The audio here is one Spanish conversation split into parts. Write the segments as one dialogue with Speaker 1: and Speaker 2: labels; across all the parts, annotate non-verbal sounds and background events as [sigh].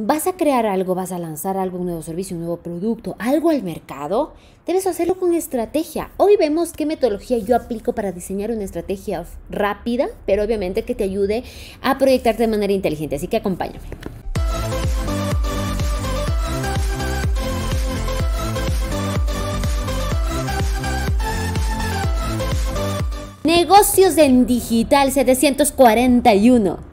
Speaker 1: vas a crear algo, vas a lanzar algo, un nuevo servicio, un nuevo producto, algo al mercado, debes hacerlo con estrategia. Hoy vemos qué metodología yo aplico para diseñar una estrategia rápida, pero obviamente que te ayude a proyectarte de manera inteligente. Así que acompáñame. Negocios en Digital 741.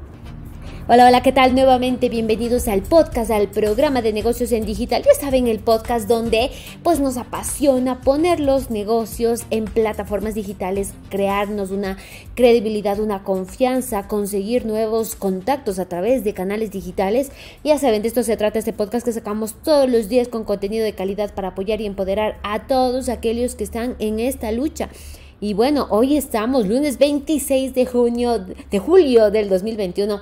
Speaker 1: Hola, hola, ¿qué tal? Nuevamente bienvenidos al podcast, al programa de negocios en digital. Ya saben, el podcast donde pues nos apasiona poner los negocios en plataformas digitales, crearnos una credibilidad, una confianza, conseguir nuevos contactos a través de canales digitales. Ya saben, de esto se trata este podcast que sacamos todos los días con contenido de calidad para apoyar y empoderar a todos aquellos que están en esta lucha. Y bueno, hoy estamos lunes 26 de junio de julio del 2021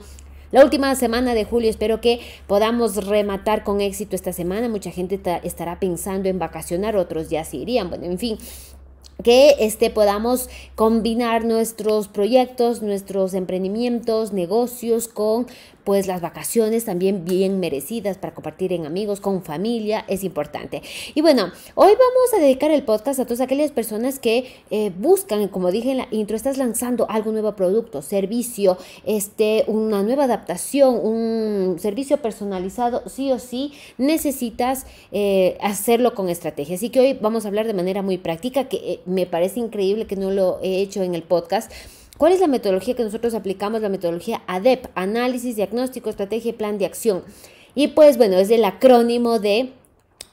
Speaker 1: la última semana de julio espero que podamos rematar con éxito esta semana. Mucha gente estará pensando en vacacionar, otros ya se irían. Bueno, en fin que este, podamos combinar nuestros proyectos, nuestros emprendimientos, negocios con pues las vacaciones también bien merecidas para compartir en amigos, con familia, es importante. Y bueno, hoy vamos a dedicar el podcast a todas aquellas personas que eh, buscan, como dije en la intro, estás lanzando algo nuevo, producto, servicio, este, una nueva adaptación, un servicio personalizado, sí o sí, necesitas eh, hacerlo con estrategia. Así que hoy vamos a hablar de manera muy práctica, que eh, me parece increíble que no lo he hecho en el podcast. ¿Cuál es la metodología que nosotros aplicamos? La metodología ADEP, análisis, diagnóstico, estrategia y plan de acción. Y pues bueno, es el acrónimo de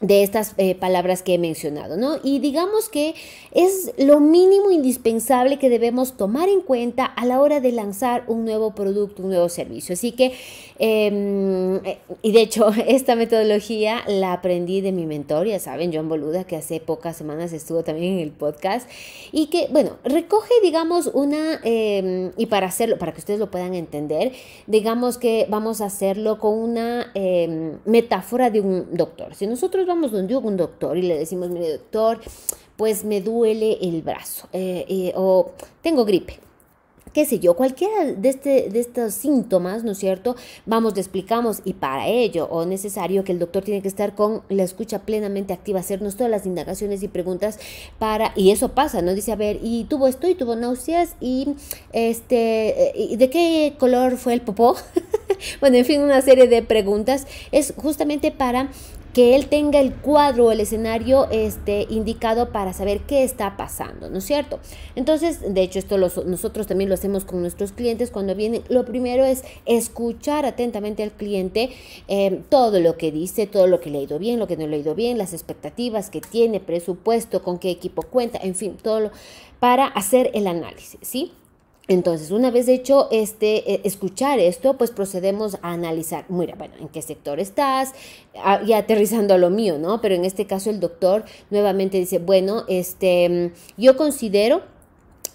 Speaker 1: de estas eh, palabras que he mencionado, ¿no? Y digamos que es lo mínimo indispensable que debemos tomar en cuenta a la hora de lanzar un nuevo producto, un nuevo servicio. Así que, em, eh, y de hecho, [laughs] esta metodología la aprendí de mi mentor, ya saben, John Boluda, que hace pocas semanas estuvo también en el podcast, y que, bueno, recoge, digamos, una, em, y para hacerlo, para que ustedes lo puedan entender, digamos que vamos a hacerlo con una em, metáfora de un doctor. Si nosotros vamos donde un doctor y le decimos, mire doctor, pues me duele el brazo eh, eh, o tengo gripe qué sé yo, cualquiera de, este, de estos síntomas, ¿no es cierto? Vamos, le explicamos y para ello o necesario que el doctor tiene que estar con la escucha plenamente activa, hacernos todas las indagaciones y preguntas para, y eso pasa, ¿no? Dice, a ver, y tuvo esto y tuvo náuseas y este, eh, ¿y ¿de qué color fue el popó? [laughs] bueno, en fin, una serie de preguntas. Es justamente para que él tenga el cuadro o el escenario este, indicado para saber qué está pasando, ¿no es cierto? Entonces, de hecho, esto nosotros también lo hacemos con nuestros clientes cuando vienen. Lo primero es escuchar atentamente al cliente em, todo lo que dice, todo lo que le ha ido bien, lo que no le ha ido bien, las expectativas que tiene, presupuesto, con qué equipo cuenta, en fin, todo para hacer el análisis, ¿sí? Entonces, una vez hecho este, eh, escuchar esto, pues procedemos a analizar, mira, bueno, ¿en qué sector estás? Ah, y aterrizando a lo mío, ¿no? Pero en este caso el doctor nuevamente dice, bueno, este, mm, yo considero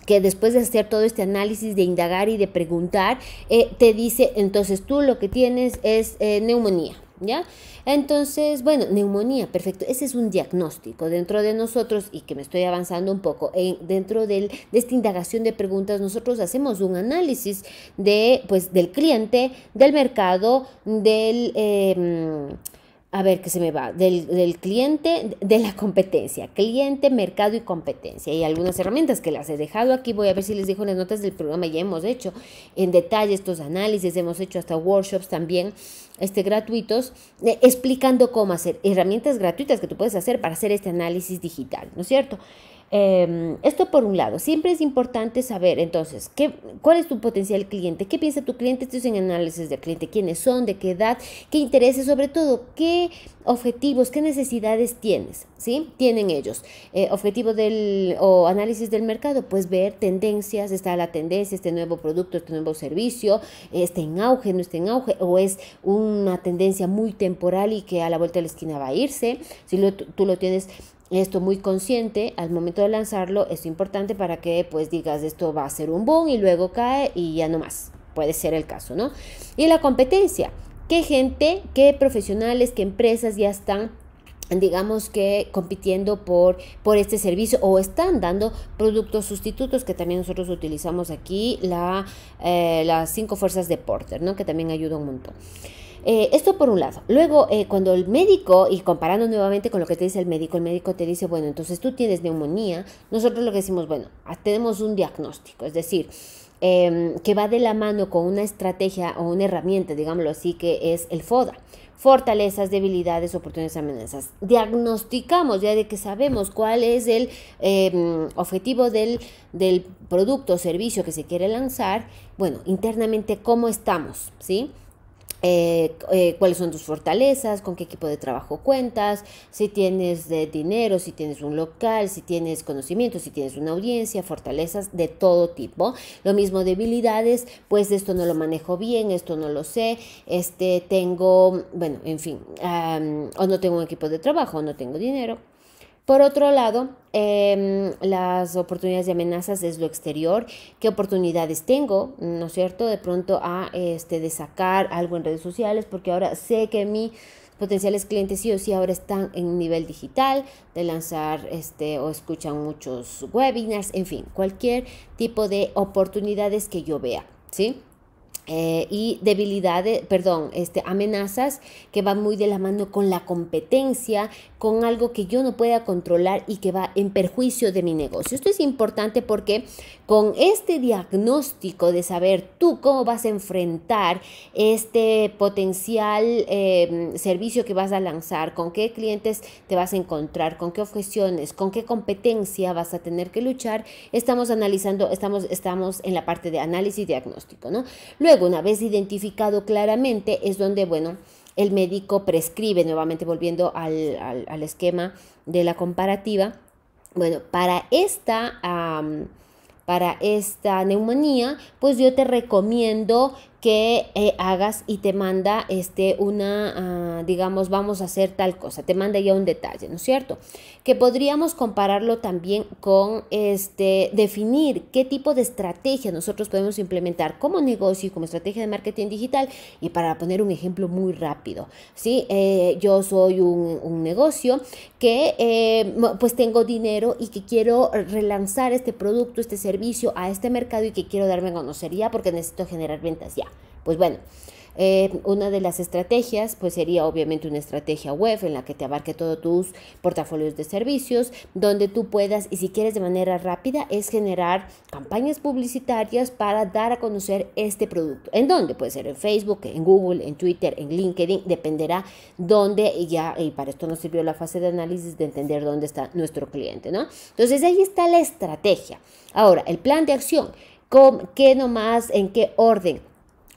Speaker 1: que después de hacer todo este análisis, de indagar y de preguntar, eh, te dice, entonces tú lo que tienes es eh, neumonía. ¿Ya? Entonces, bueno, neumonía, perfecto. Ese es un diagnóstico dentro de nosotros y que me estoy avanzando un poco. En, dentro de esta indagación de preguntas, nosotros hacemos un análisis de, pues, del cliente, del mercado, del... Em, a ver, qué se me va, del, cliente, de la competencia, cliente, mercado y competencia. Y algunas herramientas que las he dejado aquí, voy a ver si les dejo las notas del programa, ya hemos hecho en detalle estos análisis, hemos hecho hasta workshops también este, gratuitos, eh, explicando cómo hacer herramientas gratuitas que tú puedes hacer para hacer este análisis digital, ¿no es cierto? Em, esto por un lado, siempre es importante saber entonces ¿qué, cuál es tu potencial cliente, qué piensa tu cliente, esto es en análisis del cliente, quiénes son, de qué edad, qué intereses, sobre todo qué objetivos, qué necesidades tienes, ¿sí? Tienen ellos. Eh, objetivo del o análisis del mercado, pues ver tendencias, está la tendencia, este nuevo producto, este nuevo servicio, está en auge, no está en auge, o es una tendencia muy temporal y que a la vuelta de la esquina va a irse, si tú lo tienes esto muy consciente al momento de lanzarlo es importante para que pues digas esto va a ser un boom y luego cae y ya no más. Puede ser el caso, ¿no? Y la competencia. ¿Qué gente, qué profesionales, qué empresas ya están digamos que compitiendo por, por este servicio o están dando productos sustitutos que también nosotros utilizamos aquí, la, eh, las cinco fuerzas de Porter, ¿no? que también ayuda un montón. Eh, esto por un lado. Luego, eh, cuando el médico, y comparando nuevamente con lo que te dice el médico, el médico te dice, bueno, entonces tú tienes neumonía, nosotros lo que decimos, bueno, ah, tenemos un diagnóstico, es decir, em, que va de la mano con una estrategia o una herramienta, digámoslo así, que es el FODA. Fortalezas, debilidades, oportunidades, amenazas. Diagnosticamos ya de que sabemos cuál es el em, objetivo del, del producto o servicio que se quiere lanzar. Bueno, internamente, ¿cómo estamos? ¿Sí? Eh, eh, cuáles son tus fortalezas, con qué equipo de trabajo cuentas, si tienes de dinero, si tienes un local, si tienes conocimiento, si tienes una audiencia, fortalezas de todo tipo. Lo mismo debilidades, pues esto no lo manejo bien, esto no lo sé, este tengo, bueno, en fin, o no tengo un equipo de trabajo, o no tengo dinero, por otro lado, em, las oportunidades y amenazas es lo exterior, qué oportunidades tengo, ¿no es cierto? De pronto a este de sacar algo en redes sociales, porque ahora sé que mi potenciales clientes sí o sí ahora están en nivel digital, de lanzar este o escuchan muchos webinars, en fin, cualquier tipo de oportunidades que yo vea, ¿sí? Eh, y debilidades, perdón, este, amenazas que van muy de la mano con la competencia, con algo que yo no pueda controlar y que va en perjuicio de mi negocio. Esto es importante porque con este diagnóstico de saber tú cómo vas a enfrentar este potencial em, servicio que vas a lanzar, con qué clientes te vas a encontrar, con qué objeciones, con qué competencia vas a tener que luchar, estamos analizando, estamos, estamos en la parte de análisis y diagnóstico, ¿no? Luego, una vez identificado claramente, es donde, bueno, el médico prescribe, nuevamente volviendo al, esquema de la comparativa, bueno, para esta... para esta neumonía, pues yo te recomiendo que eh, hagas y te manda este, una, ah, digamos, vamos a hacer tal cosa, te manda ya un detalle, ¿no es cierto? Que podríamos compararlo también con este, definir qué tipo de estrategia nosotros podemos implementar como negocio y como estrategia de marketing digital. Y para poner un ejemplo muy rápido, ¿sí? Eh, yo soy un, negocio que eh, pues tengo dinero y que quiero relanzar este producto, este servicio a este mercado y que quiero darme a conocer ya porque necesito generar ventas ya. Pues bueno, eh, una de las estrategias pues sería obviamente una estrategia web en la que te abarque todos tus portafolios de servicios, donde tú puedas, y si quieres de manera rápida, es generar campañas publicitarias para dar a conocer este producto. ¿En dónde? Puede ser en Facebook, en Google, en Twitter, en LinkedIn, dependerá dónde ya, y para esto nos sirvió la fase de análisis de entender dónde está nuestro cliente, ¿no? Entonces ahí está la estrategia. Ahora, el plan de acción, ¿con qué nomás, en qué orden?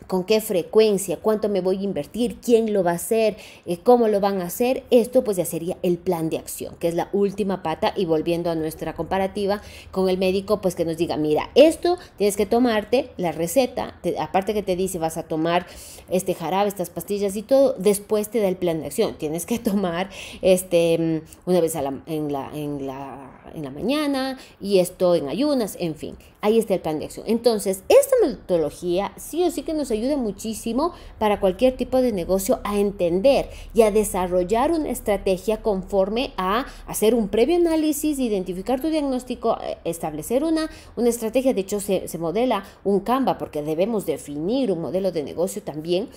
Speaker 1: con qué frecuencia, cuánto me voy a invertir, quién lo va a hacer, eh, cómo lo van a hacer, esto pues ya sería el plan de acción, que es la última pata y volviendo a nuestra comparativa con el médico, pues que nos diga, mira, esto tienes que tomarte la receta, aparte que te dice vas a tomar este jarabe, estas pastillas y todo, después te da el plan de acción, tienes que [laughs] tomar este mm, una vez en, la, en, la, en la mañana y esto en ayunas, en fin, ahí está el plan de acción. Entonces, esta metodología sí o sí que nos ayuda ayuda muchísimo para cualquier tipo de negocio a entender y a desarrollar una estrategia conforme a hacer un previo análisis, identificar tu diagnóstico, eh, establecer una, una estrategia. De hecho, se, se modela un Canva porque debemos definir un modelo de negocio también.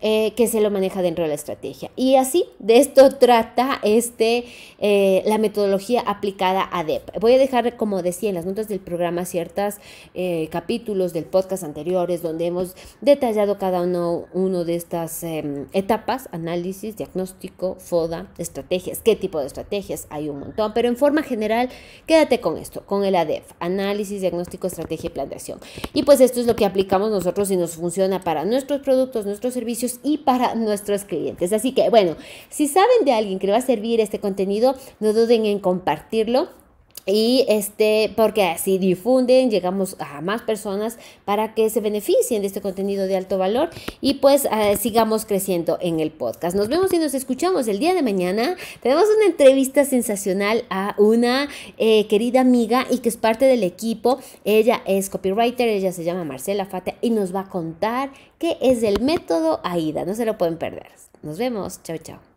Speaker 1: Eh, que se lo maneja dentro de la estrategia. Y así, de esto trata este, eh, la metodología aplicada a DEP. Voy a dejar, como decía en las notas del programa, ciertos eh, capítulos del podcast anteriores donde hemos detallado cada uno, uno de estas em, etapas, análisis, diagnóstico, FODA, estrategias, qué tipo de estrategias, hay un montón, pero en forma general, quédate con esto, con el ADEF, análisis, diagnóstico, estrategia y plan Y pues esto es lo que aplicamos nosotros y nos funciona para nuestros productos, nuestros servicios, y para nuestros clientes. Así que bueno, si saben de alguien que le va a servir este contenido, no duden en compartirlo y este, porque así difunden, llegamos a más personas para que se beneficien de este contenido de alto valor y pues eh, sigamos creciendo en el podcast. Nos vemos y nos escuchamos el día de mañana. Tenemos una entrevista sensacional a una eh, querida amiga y que es parte del equipo. Ella es copywriter, ella se llama Marcela Fata y nos va a contar qué es el método AIDA. No se lo pueden perder. Nos vemos. Chao, chao.